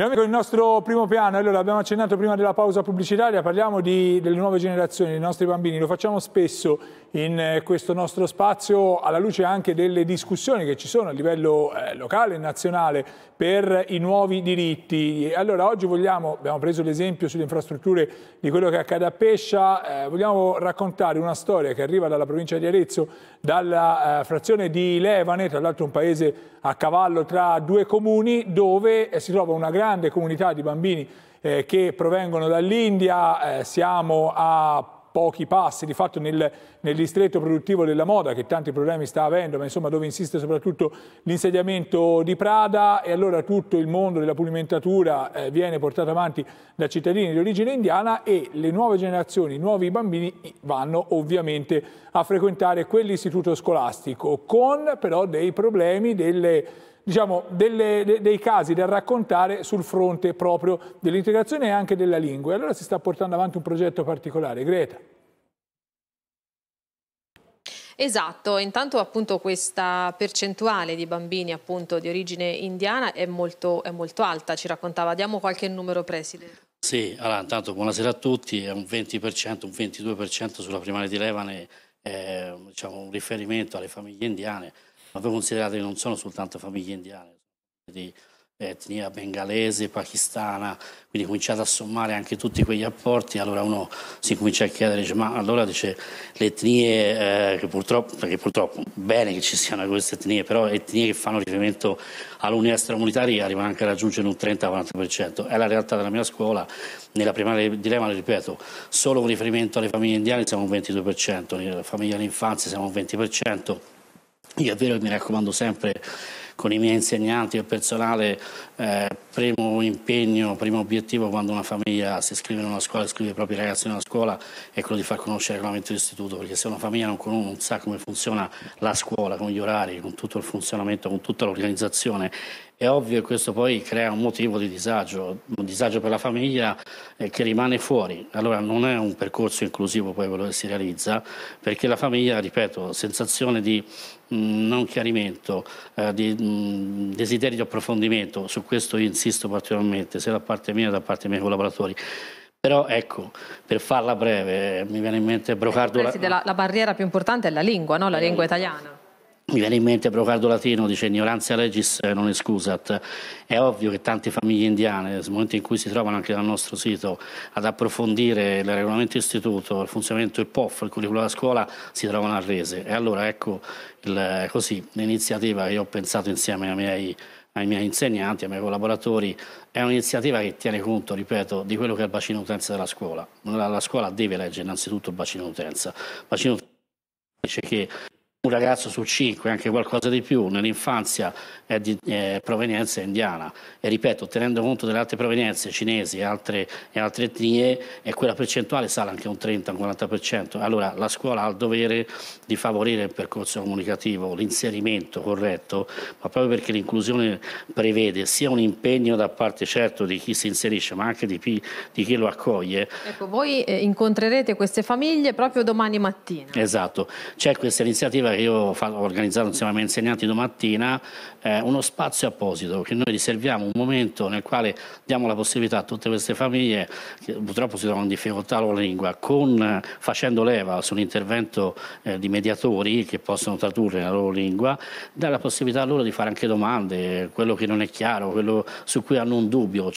Andiamo con il nostro primo piano, allora abbiamo accennato prima della pausa pubblicitaria, parliamo di, delle nuove generazioni, dei nostri bambini, lo facciamo spesso in eh, questo nostro spazio alla luce anche delle discussioni che ci sono a livello eh, locale e nazionale per i nuovi diritti. Allora oggi vogliamo, abbiamo preso l'esempio sulle infrastrutture di quello che accade a Pescia, eh, vogliamo raccontare una storia che arriva dalla provincia di Arezzo, dalla eh, frazione di Levane, tra l'altro un paese a cavallo tra due comuni dove eh, si trova una grande grande comunità di bambini eh, che provengono dall'India, eh, siamo a pochi passi di fatto nel nel distretto produttivo della moda che tanti problemi sta avendo, ma insomma dove insiste soprattutto l'insediamento di Prada e allora tutto il mondo della pulimentatura eh, viene portato avanti da cittadini di origine indiana e le nuove generazioni, i nuovi bambini vanno ovviamente a frequentare quell'istituto scolastico con però dei problemi, delle diciamo, delle, dei casi da raccontare sul fronte proprio dell'integrazione e anche della lingua. E allora si sta portando avanti un progetto particolare. Greta. Esatto, intanto appunto questa percentuale di bambini appunto di origine indiana è molto, è molto alta, ci raccontava. Diamo qualche numero preside. Sì, allora intanto buonasera a tutti, è un 20%, un 22% sulla primaria di Levane, è diciamo, un riferimento alle famiglie indiane, ma voi considerate che non sono soltanto famiglie indiane, di etnia bengalese, pakistana, quindi cominciate a sommare anche tutti quegli apporti, allora uno si comincia a chiedere, dice, ma allora dice le etnie, eh, che purtroppo, perché purtroppo bene che ci siano queste etnie, però etnie che fanno riferimento all'unità stracomunitaria arrivano anche a raggiungere un 30-40%, è la realtà della mia scuola, nella primaria di Lema, ripeto, solo con riferimento alle famiglie indiane siamo un 22%, nella famiglia all'infanzia siamo un 20%, io è vero che mi raccomando sempre con i miei insegnanti e il personale eh, primo impegno, primo obiettivo quando una famiglia si iscrive in una scuola, e scrive i propri ragazzi in una scuola, è quello di far conoscere il regolamento dell'istituto perché se una famiglia non, conosce, non sa come funziona la scuola, con gli orari, con tutto il funzionamento, con tutta l'organizzazione è ovvio che questo poi crea un motivo di disagio, un disagio per la famiglia eh, che rimane fuori. Allora non è un percorso inclusivo poi quello che si realizza, perché la famiglia, ripeto, sensazione di mm, non chiarimento, eh, di mm, desiderio di approfondimento, su questo io insisto particolarmente, sia da parte mia che da parte dei miei collaboratori. Però ecco, per farla breve, eh, mi viene in mente Brocardo... Eh, la... la barriera più importante è la lingua, no? la lingua italiana. Mi viene in mente Brocardo Latino, dice ignoranza regis eh, non escusat. È ovvio che tante famiglie indiane, nel momento in cui si trovano anche dal nostro sito ad approfondire il regolamento istituto, il funzionamento del POF, il curriculum della scuola, si trovano arrese E allora ecco il, così, l'iniziativa che io ho pensato insieme ai miei, ai miei insegnanti, ai miei collaboratori, è un'iniziativa che tiene conto, ripeto, di quello che è il bacino utenza della scuola. La, la scuola deve leggere innanzitutto il bacino utenza. Il Bacino utenza dice che un ragazzo su cinque, anche qualcosa di più, nell'infanzia è di eh, provenienza indiana. E ripeto, tenendo conto delle altre provenienze cinesi e altre, e altre etnie, quella percentuale sale anche un 30-40%. Allora la scuola ha il dovere di favorire il percorso comunicativo, l'inserimento corretto, ma proprio perché l'inclusione prevede sia un impegno da parte certo di chi si inserisce, ma anche di chi, di chi lo accoglie. Ecco, voi eh, incontrerete queste famiglie proprio domani mattina. Esatto, c'è questa iniziativa che io ho organizzato insieme ai miei insegnanti domattina eh, uno spazio apposito che noi riserviamo un momento nel quale diamo la possibilità a tutte queste famiglie che purtroppo si trovano in difficoltà con la lingua, con, facendo leva sull'intervento eh, di mediatori che possono tradurre la loro lingua, dare la possibilità a loro di fare anche domande, quello che non è chiaro, quello su cui hanno un dubbio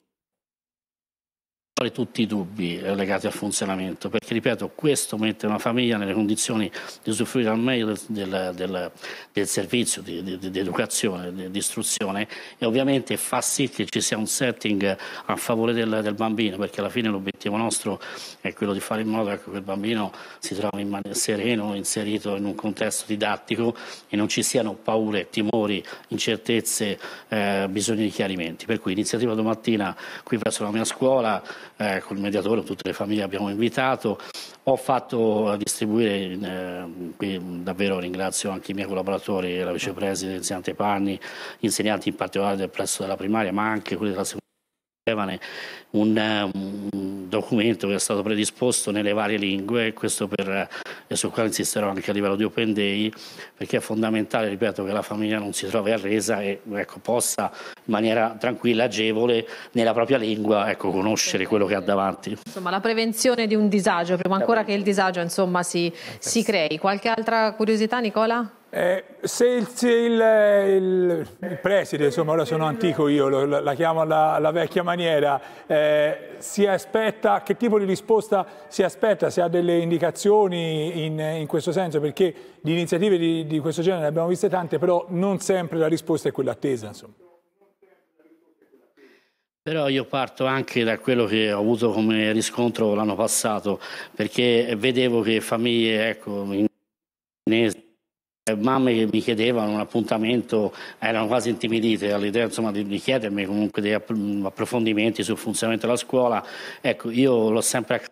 fuori tutti i dubbi eh, legati al funzionamento, perché ripeto, questo mette una famiglia nelle condizioni di usufruire al meglio del, del, del servizio di, di, di educazione, di, di, istruzione e ovviamente fa sì che ci sia un setting a favore del, del bambino, perché alla fine l'obiettivo nostro è quello di fare in modo che quel bambino si trovi in maniera sereno, inserito in un contesto didattico e non ci siano paure, timori, incertezze, eh, bisogno di chiarimenti. Per cui iniziativa domattina qui presso la mia scuola eh, il mediatore, tutte le famiglie abbiamo invitato, ho fatto distribuire, eh, qui davvero ringrazio anche i miei collaboratori, la vicepresidente, l'insegnante Panni, insegnanti in particolare del presso della primaria, ma anche quelli della seconda. un, eh, un documento che è stato predisposto nelle varie lingue questo per, e sul quale insisterò anche a livello di Open Day perché è fondamentale, ripeto, che la famiglia non si trovi arresa e ecco, possa in maniera tranquilla, agevole, nella propria lingua ecco, conoscere quello che ha davanti. Insomma, la prevenzione di un disagio, prima ancora che il disagio insomma, si, eh, si crei. Qualche altra curiosità Nicola? Eh, se, il, se eh, il, il, preside, insomma ora sono antico io, lo, la chiamo alla, alla vecchia maniera, eh, si aspetta, che tipo di risposta si aspetta, se ha delle indicazioni in, in questo senso, perché di iniziative di, di, questo genere ne abbiamo viste tante, però non sempre la risposta è quella attesa. Insomma. Però io parto anche da quello che ho avuto come riscontro l'anno passato, perché vedevo che famiglie, ecco, in... Eh, mamme che mi chiedevano un appuntamento erano quasi intimidite all'idea insomma, di, chiedermi comunque dei approfondimenti sul funzionamento della scuola. Ecco, io l'ho sempre accanto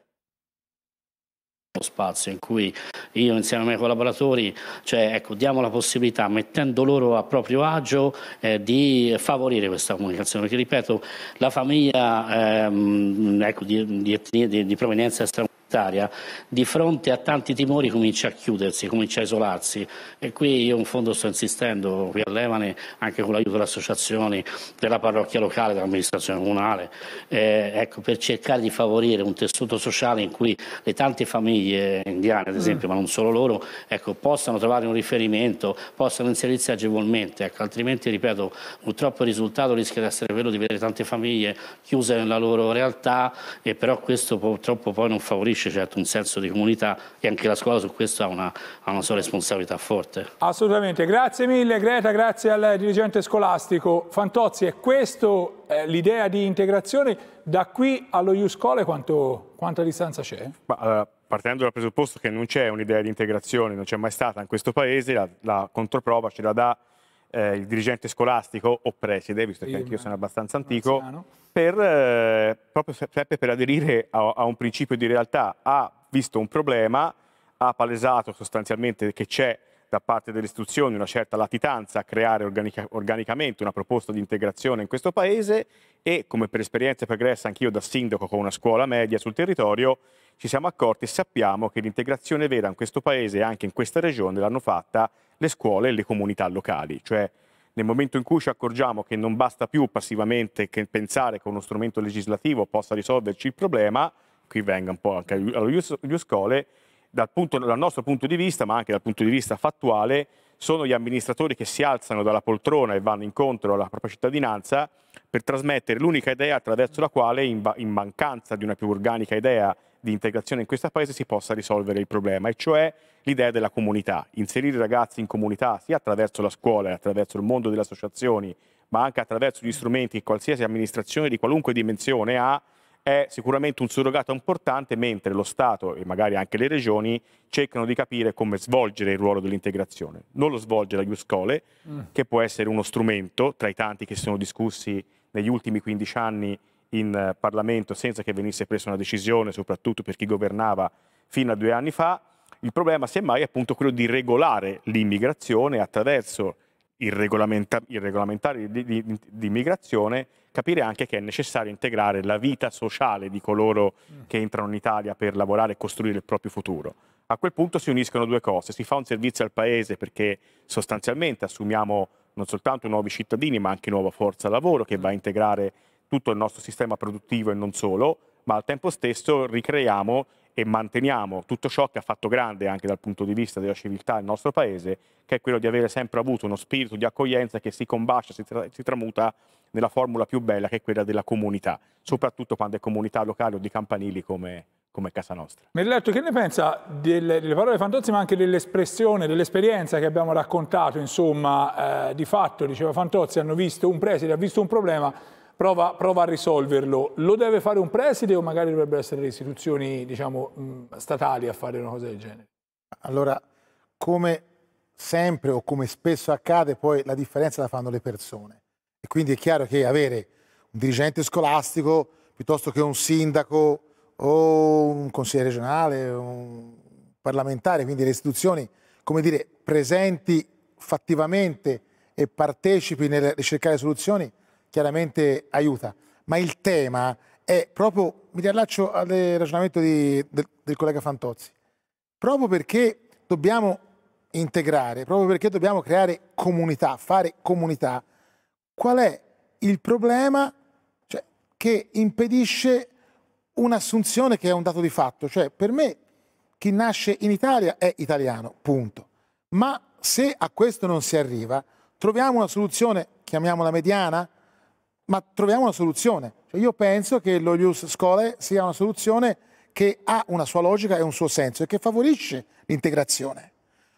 spazio in cui io insieme ai miei collaboratori cioè, ecco, diamo la possibilità, mettendo loro a proprio agio, eh, di favorire questa comunicazione. Perché ripeto, la famiglia ehm, ecco, di, di, etnia, di, di provenienza stramunicipale sanitaria, di fronte a tanti timori comincia a chiudersi, comincia a isolarsi e qui io in fondo sto insistendo qui a Levane anche con l'aiuto delle associazioni, della parrocchia locale, dell'amministrazione comunale, eh, ecco, per cercare di favorire un tessuto sociale in cui le tante famiglie indiane, ad esempio, mm. ma non solo loro, ecco, possano trovare un riferimento, possano inserirsi agevolmente, ecco, altrimenti, ripeto, purtroppo il risultato rischia di essere quello di vedere tante famiglie chiuse nella loro realtà e però questo purtroppo poi non favorisce costruisce certo un senso di comunità e anche la scuola su questo ha una, ha una sua responsabilità forte. Assolutamente, grazie mille Greta, grazie al dirigente scolastico. Fantozzi, è questa eh, l'idea di integrazione? Da qui allo Iuscole quanta distanza c'è? Allora, eh, partendo dal presupposto che non c'è un'idea di integrazione, non c'è mai stata in questo paese, la, la controprova ce la dà eh, il dirigente scolastico o preside, visto che anch'io sono abbastanza antico, per, eh, proprio sempre per aderire a, a un principio di realtà, ha visto un problema, ha palesato sostanzialmente che c'è da parte delle istituzioni una certa latitanza a creare organica, organicamente una proposta di integrazione in questo paese e come per esperienza pregressa anch'io da sindaco con una scuola media sul territorio ci siamo accorti e sappiamo che l'integrazione vera in questo paese e anche in questa regione l'hanno fatta le scuole e le comunità locali, cioè nel momento in cui ci accorgiamo che non basta più passivamente che pensare che uno strumento legislativo possa risolverci il problema, qui venga un po' anche allo Iuscole, dal, punto, dal nostro punto di vista, ma anche dal punto di vista fattuale, sono gli amministratori che si alzano dalla poltrona e vanno incontro alla propria cittadinanza per trasmettere l'unica idea attraverso la quale, in, in mancanza di una più organica idea di integrazione in questo paese si possa risolvere il problema, e cioè l'idea della comunità, inserire i ragazzi in comunità sia attraverso la scuola, attraverso il mondo delle associazioni, ma anche attraverso gli strumenti che qualsiasi amministrazione di qualunque dimensione ha, è sicuramente un surrogato importante, mentre lo Stato e magari anche le regioni cercano di capire come svolgere il ruolo dell'integrazione. Non lo svolge la Iuscole, mm. che può essere uno strumento tra i tanti che sono discussi negli ultimi 15 anni in eh, Parlamento senza che venisse presa una decisione, soprattutto per chi governava fino a due anni fa. Il problema semmai è appunto quello di regolare l'immigrazione attraverso il, regolamenta il regolamentare di, di, di, immigrazione, capire anche che è necessario integrare la vita sociale di coloro mm. che entrano in Italia per lavorare e costruire il proprio futuro. A quel punto si uniscono due cose, si fa un servizio al Paese perché sostanzialmente assumiamo non soltanto nuovi cittadini ma anche nuova forza lavoro che va a integrare tutto il nostro sistema produttivo e non solo, ma al tempo stesso ricreiamo e manteniamo tutto ciò che ha fatto grande anche dal punto di vista della civiltà il nostro paese, che è quello di avere sempre avuto uno spirito di accoglienza che si combacia, si, tra si tramuta nella formula più bella che è quella della comunità, soprattutto quando è comunità locale o di campanili come, come casa nostra. Merletto, che ne pensa delle, delle parole Fantozzi, ma anche dell'espressione, dell'esperienza che abbiamo raccontato? Insomma, eh, di fatto, diceva Fantozzi, hanno visto un preside, ha visto un problema, prova, prova, a risolverlo. Lo deve fare un preside o magari dovrebbero essere le istituzioni diciamo, mm, statali a fare una cosa del genere? Allora, come sempre o come spesso accade, poi la differenza la fanno le persone. E quindi è chiaro che avere un dirigente scolastico piuttosto che un sindaco o un consigliere regionale, un parlamentare, quindi le istituzioni, come dire, presenti fattivamente e partecipi nel ricercare soluzioni, chiaramente aiuta, ma il tema è proprio, mi riallaccio al ragionamento di, del, del collega Fantozzi, proprio perché dobbiamo integrare, proprio perché dobbiamo creare comunità, fare comunità, qual è il problema cioè, che impedisce un'assunzione che è un dato di fatto? Cioè, per me chi nasce in Italia è italiano, punto. Ma se a questo non si arriva, troviamo una soluzione, chiamiamola mediana, ma troviamo una soluzione. Cioè io penso che lo Ius Scholae sia una soluzione che ha una sua logica e un suo senso e che favorisce l'integrazione.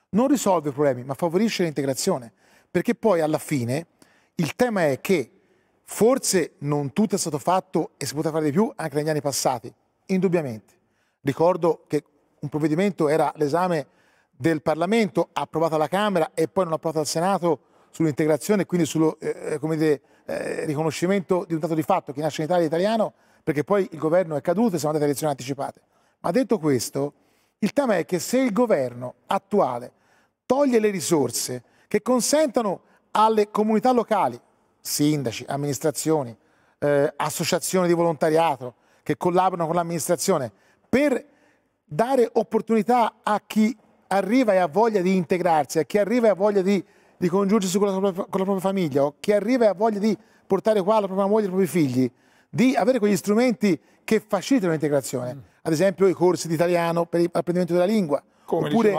Non risolve i problemi, ma favorisce l'integrazione. Perché poi alla fine il tema è che forse non tutto è stato fatto e si poteva fare di più anche negli anni passati, indubbiamente. Ricordo che un provvedimento era l'esame del Parlamento, approvato alla Camera e poi non approvato al Senato sull'integrazione e quindi sul eh, eh, eh, riconoscimento di un dato di fatto che nasce in Italia italiano, perché poi il governo è caduto e siamo andati a elezioni anticipate. Ma detto questo, il tema è che se il governo attuale toglie le risorse che consentano alle comunità locali, sindaci, amministrazioni, eh, associazioni di volontariato che collaborano con l'amministrazione per dare opportunità a chi arriva e ha voglia di integrarsi, a chi arriva e ha voglia di di congiungersi con la, con la propria famiglia, o chi arriva e ha voglia di portare qua la propria moglie e i propri figli, di avere quegli strumenti che facilitano l'integrazione, mm. ad esempio i corsi di italiano per l'apprendimento della lingua, Come oppure,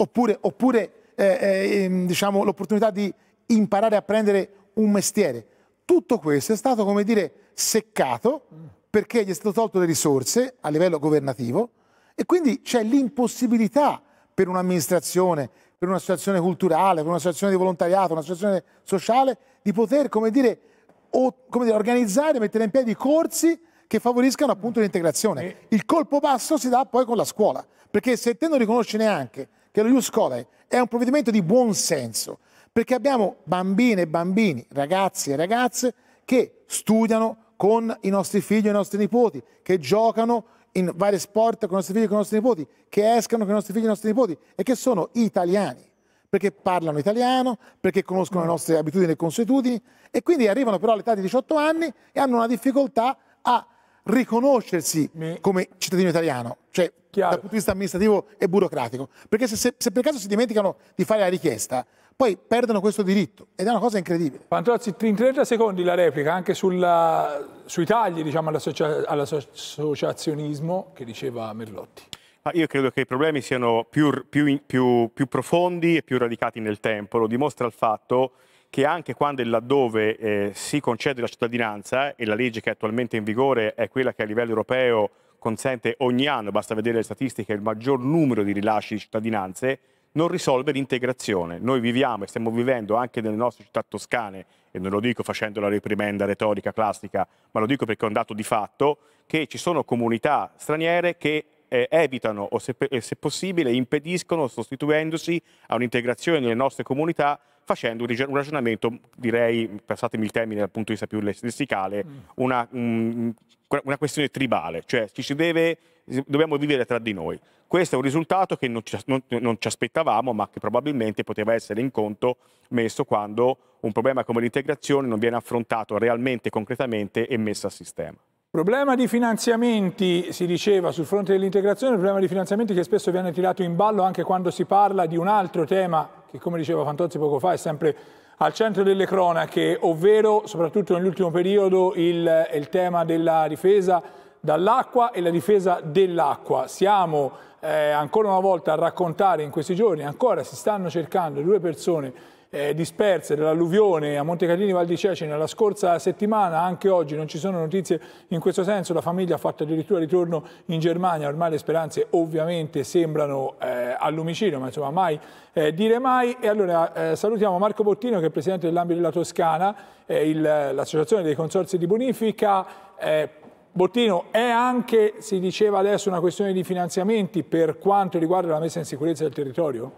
oppure, oppure eh, eh, ehm, diciamo, l'opportunità di imparare a prendere un mestiere. Tutto questo è stato, come dire, seccato mm. perché gli è stato tolto le risorse a livello governativo e quindi c'è l'impossibilità per un'amministrazione per un'associazione culturale, per un'associazione di volontariato, un'associazione sociale, di poter, come dire, o, come dire, organizzare, mettere in piedi corsi che favoriscano appunto l'integrazione. Il colpo basso si dà poi con la scuola, perché se te non riconosci neanche che lo Ius Colae è un provvedimento di buon senso, perché abbiamo bambine e bambini, ragazzi e ragazze che studiano con i nostri figli e i nostri nipoti, che giocano in vari sport con i nostri figli e con i nostri nipoti, che escano con i nostri figli e i nostri nipoti e che sono italiani, perché parlano italiano, perché conoscono le mm. nostre abitudini e consuetudini e quindi arrivano però all'età di 18 anni e hanno una difficoltà a riconoscersi come cittadino italiano, cioè Chiaro. dal punto di vista amministrativo e burocratico. Perché se, se, se, per caso si dimenticano di fare la richiesta, poi perdono questo diritto ed è una cosa incredibile. Pantrozzi, in 30 secondi la replica anche sulla, sui tagli diciamo, all'associazionismo che diceva Merlotti. Ah, io credo che i problemi siano più, più, più, più profondi e più radicati nel tempo, lo dimostra il fatto che che anche quando e laddove eh, si concede la cittadinanza, e la legge che è attualmente in vigore è quella che a livello europeo consente ogni anno, basta vedere le statistiche, il maggior numero di rilasci di cittadinanze, non risolve l'integrazione. Noi viviamo e stiamo vivendo anche nelle nostre città toscane, e non lo dico facendo la reprimenda retorica classica, ma lo dico perché è un dato di fatto, che ci sono comunità straniere che eh, evitano o se, se possibile impediscono, sostituendosi a un'integrazione nelle nostre comunità, facendo un ragionamento, direi, passatemi il termine dal punto di vista più lessicale, mm. una, mm, una questione tribale, cioè ci si deve, dobbiamo vivere tra di noi. Questo è un risultato che non ci, non, non ci, aspettavamo, ma che probabilmente poteva essere in conto messo quando un problema come l'integrazione non viene affrontato realmente, concretamente e messo a sistema. Problema di finanziamenti, si diceva sul fronte dell'integrazione, problema di finanziamenti che spesso viene tirato in ballo anche quando si parla di un altro tema che come diceva Fantozzi poco fa è sempre al centro delle cronache, ovvero soprattutto nell'ultimo periodo il, il tema della difesa dall'acqua e la difesa dell'acqua. Siamo eh, ancora una volta a raccontare in questi giorni, ancora si stanno cercando due persone eh, disperse dall'alluvione a Montecatini Val di Ceci nella scorsa settimana, anche oggi non ci sono notizie in questo senso, la famiglia ha fatto addirittura ritorno in Germania, ormai le speranze ovviamente sembrano eh, al lumicino, ma insomma mai eh, dire mai. E allora eh, salutiamo Marco Bottino che è presidente dell'ambito della Toscana, eh, l'associazione dei consorzi di bonifica, eh, Bottino, è anche, si diceva adesso, una questione di finanziamenti per quanto riguarda la messa in sicurezza del territorio?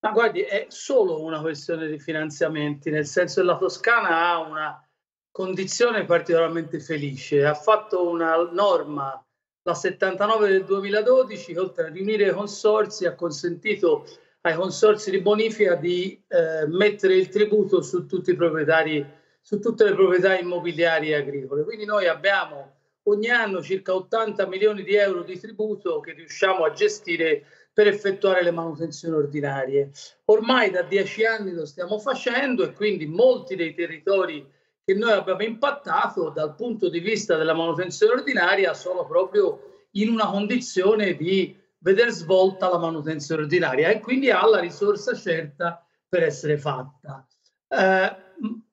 Ma guardi, è solo una questione di finanziamenti, nel senso che la Toscana ha una condizione particolarmente felice, ha fatto una norma, la 79 del 2012, che oltre a riunire i consorsi ha consentito ai consorsi di bonifica di eh, mettere il tributo su tutti i proprietari su tutte le proprietà immobiliari e agricole. Quindi noi abbiamo ogni anno circa 80 milioni di euro di tributo che riusciamo a gestire per effettuare le manutenzioni ordinarie. Ormai da dieci anni lo stiamo facendo e quindi molti dei territori che noi abbiamo impattato dal punto di vista della manutenzione ordinaria sono proprio in una condizione di veder svolta la manutenzione ordinaria e quindi ha la risorsa certa per essere fatta. Eh,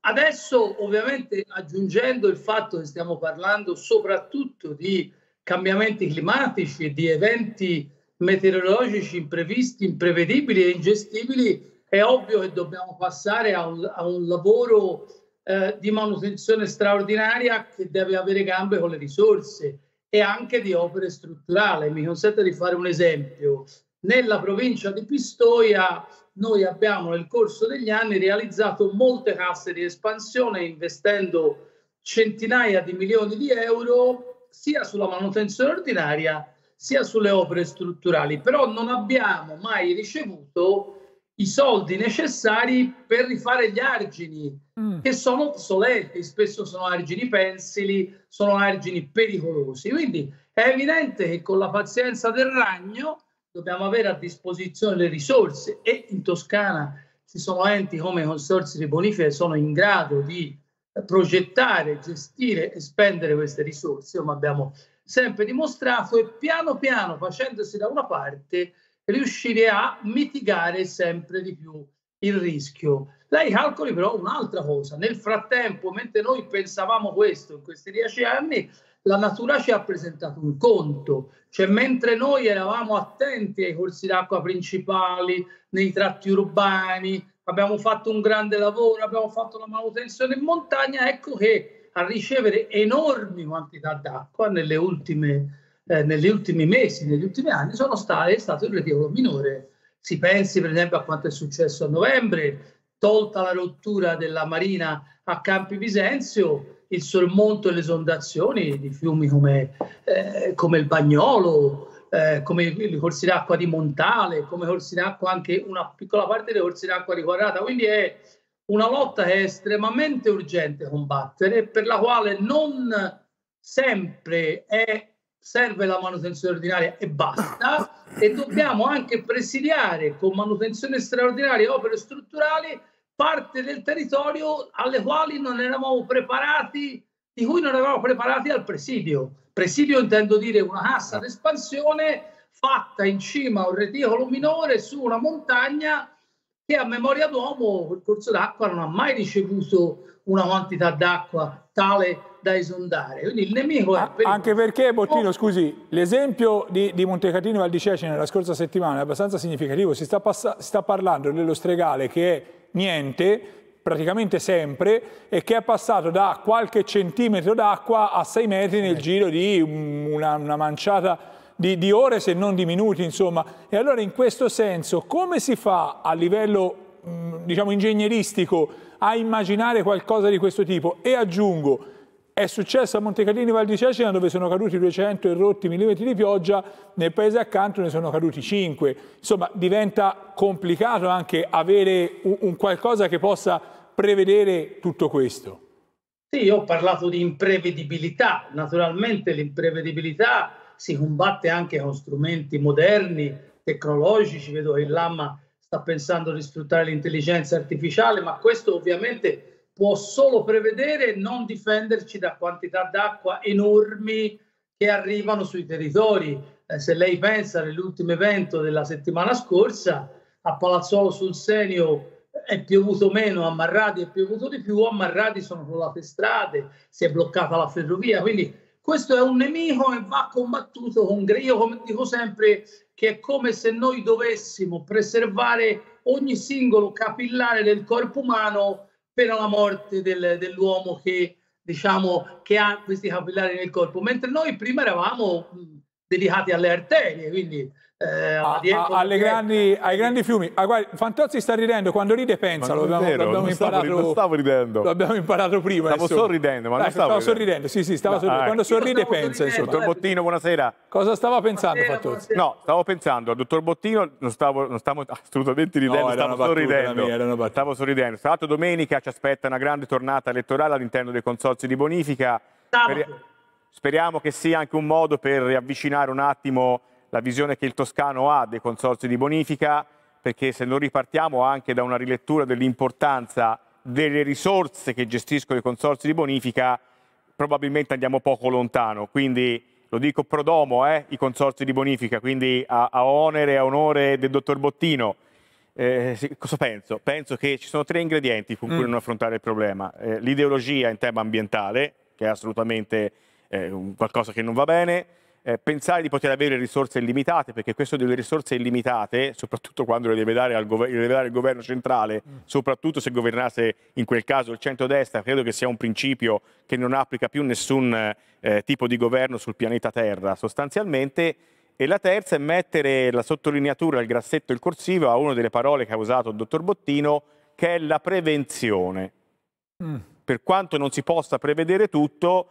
Adesso ovviamente aggiungendo il fatto che stiamo parlando soprattutto di cambiamenti climatici e di eventi meteorologici imprevisti, imprevedibili e ingestibili, è ovvio che dobbiamo passare a un, a un lavoro eh, di manutenzione straordinaria che deve avere gambe con le risorse e anche di opere strutturali. Mi consente di fare un esempio. Nella provincia di Pistoia noi abbiamo nel corso degli anni realizzato molte casse di espansione investendo centinaia di milioni di euro sia sulla manutenzione ordinaria sia sulle opere strutturali, però non abbiamo mai ricevuto i soldi necessari per rifare gli argini mm. che sono obsoleti, spesso sono argini pensili, sono argini pericolosi. Quindi è evidente che con la pazienza del ragno dobbiamo avere a disposizione le risorse e in Toscana ci sono enti come i consorzi di bonifica che sono in grado di progettare, gestire e spendere queste risorse, come abbiamo sempre dimostrato, e piano piano, facendosi da una parte, riuscire a mitigare sempre di più il rischio. Lei calcoli però un'altra cosa. Nel frattempo, mentre noi pensavamo questo in questi dieci anni, la natura ci ha presentato un conto, cioè mentre noi eravamo attenti ai corsi d'acqua principali, nei tratti urbani, abbiamo fatto un grande lavoro, abbiamo fatto la manutenzione in montagna, ecco che a ricevere enormi quantità d'acqua nelle ultime, eh, negli ultimi mesi, negli ultimi anni, sono state, è stato il rilievo minore si pensi per esempio a quanto è successo a novembre, tolta la rottura della marina a Campi Bisenzio, il sormonto e le esondazioni di fiumi come, eh, come il Bagnolo, eh, come i corsi d'acqua di Montale, come corsi d'acqua anche una piccola parte dei corsi d'acqua di Quarrata. Quindi è una lotta che è estremamente urgente combattere, per la quale non sempre è serve la manutenzione ordinaria e basta, e dobbiamo anche presidiare con manutenzione straordinaria opere strutturali parte del territorio alle quali non eravamo preparati, di cui non eravamo preparati al presidio. Presidio intendo dire una cassa ah. d'espansione fatta in cima a un reticolo minore su una montagna che a memoria d'uomo il corso d'acqua non ha mai ricevuto una quantità d'acqua tale da esondare. Quindi il nemico è... Per Anche perché, Bottino, scusi, l'esempio di, di Montecatini Valdiceci nella scorsa settimana è abbastanza significativo. Si sta, sta parlando dello stregale che è niente, praticamente sempre, e che è passato da qualche centimetro d'acqua a 6 metri nel giro di una, una manciata... Di, di, ore se non di minuti insomma e allora in questo senso come si fa a livello mm, diciamo ingegneristico a immaginare qualcosa di questo tipo e aggiungo è successo a Montecatini Val di Cecina dove sono caduti 200 e rotti millimetri di pioggia, nel paese accanto ne sono caduti 5. Insomma, diventa complicato anche avere un, qualcosa che possa prevedere tutto questo. Sì, io ho parlato di imprevedibilità. Naturalmente l'imprevedibilità si combatte anche con strumenti moderni, tecnologici. Vedo che il l'AMA sta pensando di sfruttare l'intelligenza artificiale, ma questo ovviamente può solo prevedere e non difenderci da quantità d'acqua enormi che arrivano sui territori. Eh, se lei pensa nell'ultimo evento della settimana scorsa, a Palazzolo sul Senio eh, è piovuto meno, a Marradi è piovuto di più, a Marradi sono crollate strade, si è bloccata la ferrovia, quindi questo è un nemico e va combattuto con gre- io come dico sempre che è come se noi dovessimo preservare ogni singolo capillare del corpo umano per la morte del, dell'uomo che, diciamo, che ha questi capillari nel corpo, mentre noi prima eravamo dedicati alle arterie, quindi eh, a, a, grandi, ai grandi fiumi. Ah, guarda, Fantozzi sta ridendo, quando ride pensa, lo abbiamo, vero, abbiamo imparato. Stavo, non stavo ridendo. Lo abbiamo imparato prima. Stavo insomma. sorridendo, ma Dai, stavo, stavo sorridendo. Sì, sì, stavo no, sorridendo. Ah, quando sorride pensa, insomma. Dottor Bottino, buonasera. Cosa stava pensando buonasera, Fantozzi? Buonasera. No, stavo pensando, al dottor Bottino non stavo, non stavo assolutamente ridendo, no, stavo sorridendo. Mia, stavo sorridendo. Tra l'altro domenica ci aspetta una grande tornata elettorale all'interno dei consorzi di bonifica. Sabato. Per... Speriamo che sia anche un modo per riavvicinare un attimo la visione che il Toscano ha dei consorzi di bonifica, perché se non ripartiamo anche da una rilettura dell'importanza delle risorse che gestiscono i consorzi di bonifica, probabilmente andiamo poco lontano. Quindi lo dico pro domo, eh, i consorzi di bonifica, quindi a, a onere e a onore del dottor Bottino. Eh, cosa penso? Penso che ci sono tre ingredienti con cui mm. non affrontare il problema. Eh, l'ideologia in tema ambientale, che è assolutamente eh, qualcosa che non va bene, eh, pensare di poter avere risorse illimitate, perché questo delle risorse illimitate, soprattutto quando le deve dare, al gover- deve dare il governo centrale, mm. soprattutto se governasse in quel caso il centrodestra, credo che sia un principio che non applica più nessun eh, tipo di governo sul pianeta Terra, sostanzialmente. E la terza è mettere la sottolineatura, il grassetto, il corsivo a una delle parole che ha usato il dottor Bottino, che è la prevenzione. Mm. Per quanto non si possa prevedere tutto,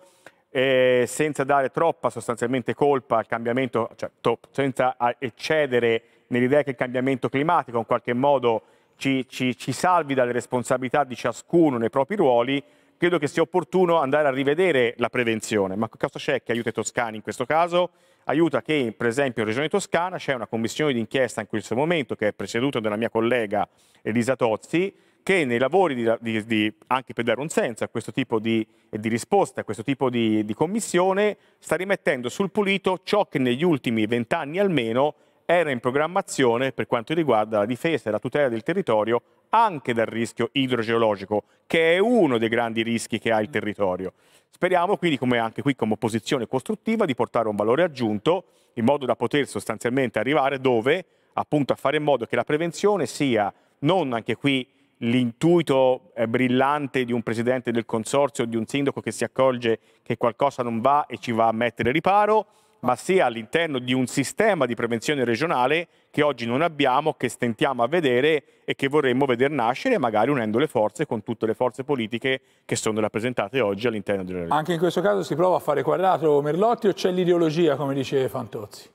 eh, senza dare troppa sostanzialmente colpa al cambiamento, cioè, top, senza eccedere nell'idea che il cambiamento climatico in qualche modo ci, ci, ci salvi dalle responsabilità di ciascuno nei propri ruoli, credo che sia opportuno andare a rivedere la prevenzione. Ma cosa c'è che aiuta i toscani in questo caso? Aiuta che, per esempio, in Regione Toscana c'è una commissione d'inchiesta in questo momento, che è presieduta dalla mia collega Elisa Tozzi, che nei lavori di, di, di, anche per dare un senso a questo tipo di, risposta, a questo tipo di, commissione, sta rimettendo sul pulito ciò che negli ultimi vent'anni almeno era in programmazione per quanto riguarda la difesa e la tutela del territorio anche dal rischio idrogeologico, che è uno dei grandi rischi che ha il territorio. Speriamo quindi, come anche qui come opposizione costruttiva, di portare un valore aggiunto in modo da poter sostanzialmente arrivare dove, appunto, a fare in modo che la prevenzione sia non anche qui l'intuito brillante di un presidente del consorzio, di un sindaco che si accorge che qualcosa non va e ci va a mettere riparo, ma sia all'interno di un sistema di prevenzione regionale che oggi non abbiamo, che stentiamo a vedere e che vorremmo vedere nascere, magari unendo le forze con tutte le forze politiche che sono rappresentate oggi all'interno della regione. Anche in questo caso si prova a fare quadrato Merlotti o c'è l'ideologia, come dice Fantozzi?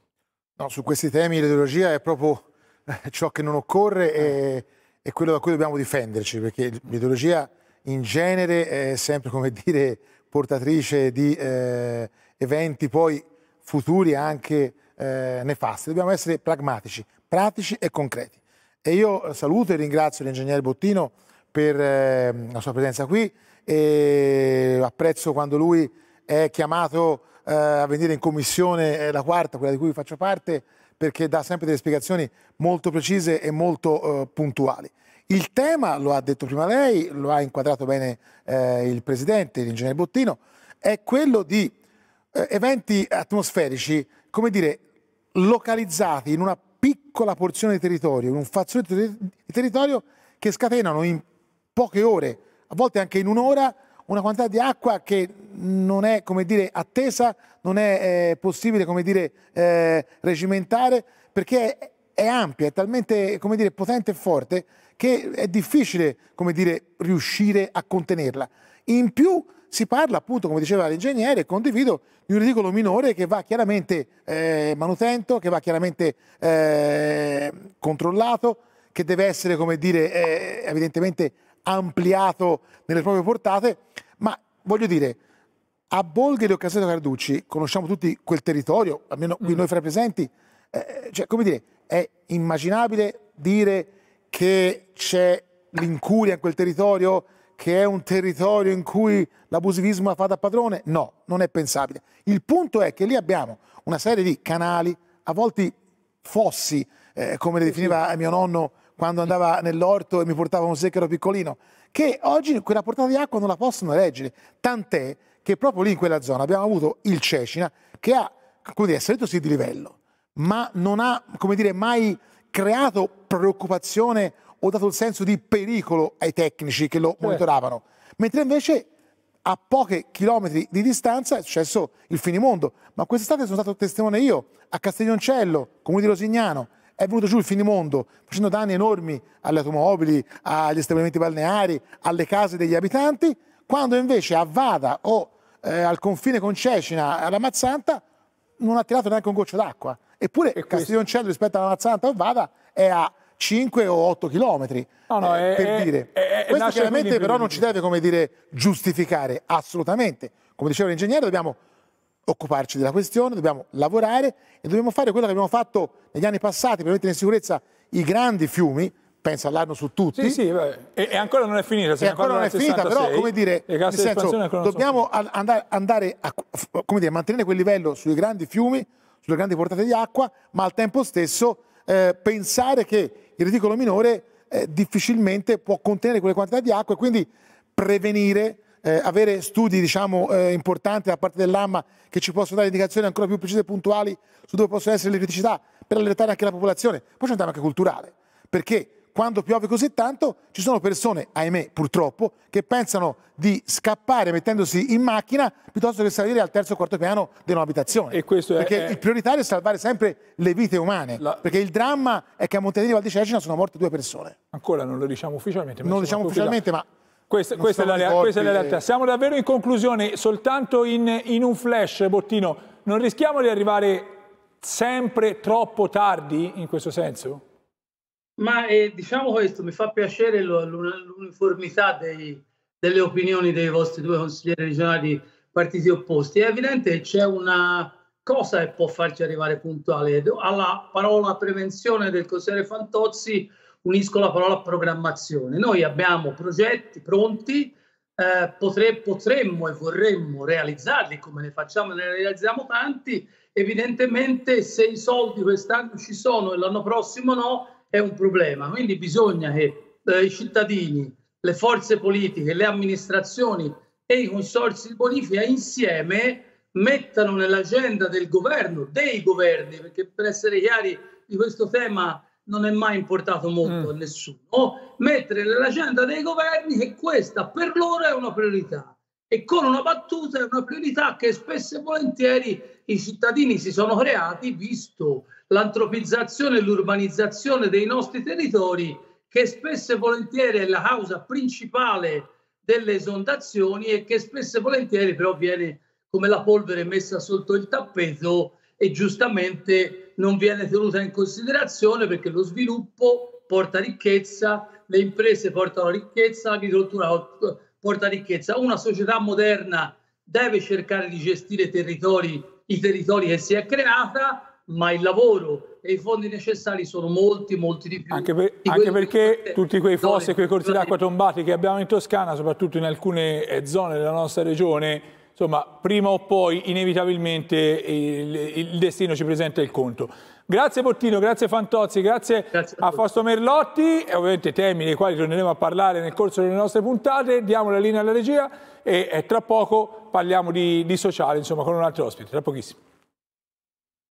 No, su questi temi l'ideologia è proprio eh, ciò che non occorre e eh è quello da cui dobbiamo difenderci, perché l'ideologia in genere è sempre, come dire, portatrice di eh, eventi poi futuri anche eh, nefasti. Dobbiamo essere pragmatici, pratici e concreti. E io saluto e ringrazio l'ingegnere Bottino per eh, la sua presenza qui e apprezzo quando lui è chiamato eh, a venire in commissione, eh, la quarta, quella di cui faccio parte, perché dà sempre delle spiegazioni molto precise e molto eh, puntuali. Il tema, lo ha detto prima lei, lo ha inquadrato bene eh, il presidente, l'ingegnere Bottino, è quello di eh, eventi atmosferici, come dire, localizzati in una piccola porzione di territorio, in un fazzoletto di territorio che scatenano in poche ore, a volte anche in un'ora, una quantità di acqua che non è come dire, attesa, non è eh, possibile come dire, eh, regimentare, perché è, è ampia, è talmente come dire, potente e forte che è difficile come dire, riuscire a contenerla. In più si parla appunto, come diceva l'ingegnere, condivido, di un ridicolo minore che va chiaramente eh, manutento, che va chiaramente eh, controllato, che deve essere come dire, eh, evidentemente ampliato nelle proprie portate, ma voglio dire, a Bolgheri o Caseto Carducci conosciamo tutti quel territorio, almeno qui mm. noi fra i presenti, eh, eh, cioè, come dire, è immaginabile dire che c'è l'incuria in quel territorio, che è un territorio in cui l'abusivismo la fa da padrone? No, non è pensabile. Il punto è che lì abbiamo una serie di canali, a volte fossi, eh, come le definiva mio nonno quando andava nell'orto e mi portava un secchero piccolino, che oggi quella portata di acqua non la possono reggere, tant'è che proprio lì in quella zona abbiamo avuto il Cecina che ha, come dire, salito sì di livello, ma non ha, come dire, mai creato preoccupazione o dato il senso di pericolo ai tecnici che lo certo. monitoravano, mentre invece a pochi chilometri di distanza è successo il finimondo. Ma quest'estate sono stato testimone io a Castiglioncello, comune di Rosignano, è venuto giù il finimondo, facendo danni enormi alle automobili, agli stabilimenti balneari, alle case degli abitanti, quando invece a Vada o eh, al confine con Cecina, alla Mazzanta, non ha tirato neanche un goccio d'acqua. Eppure e Castiglioncello rispetto alla Mazzanta o Vada è a 5 o 8 chilometri, no, no, eh, è, dire. È, è, Questo chiaramente però non ci deve, come dire, giustificare, assolutamente. Come diceva l'ingegnere, dobbiamo occuparci della questione, dobbiamo lavorare e dobbiamo fare quello che abbiamo fatto negli anni passati per mettere in sicurezza i grandi fiumi, penso all'anno su tutti. Sì, sì, e, e, ancora non è finita. E ancora non è finita, 66, però come dire, nel senso, dobbiamo andare, andare a dire, mantenere quel livello sui grandi fiumi, sulle grandi portate di acqua, ma al tempo stesso eh, pensare che il reticolo minore eh, difficilmente può contenere quelle quantità di acqua e quindi prevenire eh, avere studi diciamo, eh, importanti da parte dell'AMMA che ci possono dare indicazioni ancora più precise e puntuali su dove possono essere le criticità per allertare anche la popolazione. Poi c'è un tema anche culturale, perché quando piove così tanto ci sono persone, ahimè purtroppo, che pensano di scappare mettendosi in macchina piuttosto che salire al terzo o quarto piano di un'abitazione. E questo perché è, il prioritario è salvare sempre le vite umane, la... perché il dramma è che a Montenegro e Val di Cecina sono morte due persone. Ancora non lo diciamo ufficialmente. Ma non lo diciamo ufficialmente, ma questa, questa, è la, questa, è la, realtà. Siamo davvero in conclusione, soltanto in, in, un flash, Bottino. Non rischiamo di arrivare sempre troppo tardi in questo senso? Ma eh, diciamo questo, mi fa piacere l'uniformità delle opinioni dei vostri due consiglieri regionali partiti opposti. È evidente che c'è una cosa che può farci arrivare puntuale. Alla parola prevenzione del consigliere Fantozzi unisco la parola programmazione. Noi abbiamo progetti pronti, eh, potre, potremmo e vorremmo realizzarli come ne facciamo, ne realizziamo tanti. Evidentemente se i soldi quest'anno ci sono e l'anno prossimo no, è un problema. Quindi bisogna che eh, i cittadini, le forze politiche, le amministrazioni e i consorzi di bonifica insieme mettano nell'agenda del governo, dei governi, perché per essere chiari di questo tema non è mai importato molto mm. a nessuno, oh, mettere nell'agenda dei governi che questa per loro è una priorità e con una battuta è una priorità che spesso e volentieri i cittadini si sono creati visto l'antropizzazione e l'urbanizzazione dei nostri territori che spesso e volentieri è la causa principale delle esondazioni e che spesso e volentieri però viene come la polvere messa sotto il tappeto e giustamente non viene tenuta in considerazione perché lo sviluppo porta ricchezza, le imprese portano ricchezza, l'agricoltura porta ricchezza. Una società moderna deve cercare di gestire territori, i territori che si è creata, ma il lavoro e i fondi necessari sono molti, molti di più. Anche, per, di anche perché tutti quei fossi e quei corsi d'acqua tombati che abbiamo in Toscana, soprattutto in alcune zone della nostra regione, insomma, prima o poi inevitabilmente il, il, destino ci presenta il conto. Grazie Bottino, grazie Fantozzi, grazie, grazie a, a Fausto Merlotti e ovviamente temi dei quali torneremo a parlare nel corso delle nostre puntate. Diamo la linea alla regia e, e eh, tra poco parliamo di, di sociale, insomma, con un altro ospite. Tra pochissimo.